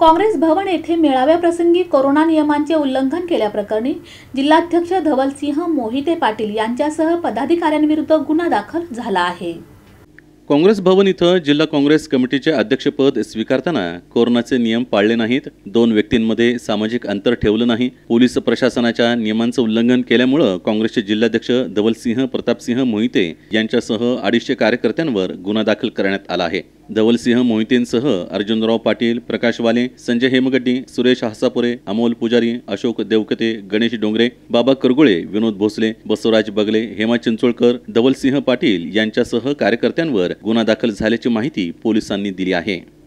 काँग्रेस भवन येथे मेळाव्याप्रसंगी कोरोना नियमांचे उल्लंघन केल्याप्रकरणी जिल्हाध्यक्ष धवलसिंह मोहिते पाटील यांच्यासह पदाधिकाऱ्यांविरुद्ध गुन्हा दाखल झाला आहे काँग्रेस भवन इथं जिल्हा काँग्रेस कमिटीचे अध्यक्षपद स्वीकारताना कोरोनाचे नियम पाळले नाहीत दोन व्यक्तींमध्ये सामाजिक अंतर ठेवलं नाही पोलीस प्रशासनाच्या नियमांचं उल्लंघन केल्यामुळं काँग्रेसचे जिल्हाध्यक्ष धवलसिंह प्रतापसिंह मोहिते यांच्यासह अडीचशे कार्यकर्त्यांवर गुन्हा दाखल करण्यात आला आहे धवलसिंह मोहितेंसह अर्जुनराव पाटील प्रकाश वाले संजय हेमगड्डी सुरेश हासापुरे अमोल पुजारी अशोक देवकते गणेश डोंगरे बाबा करगुळे विनोद भोसले बसवराज बगले हेमा चिंचोळकर धवलसिंह पाटील यांच्यासह कार्यकर्त्यांवर गुन्हा दाखल झाल्याची माहिती पोलिसांनी दिली आहे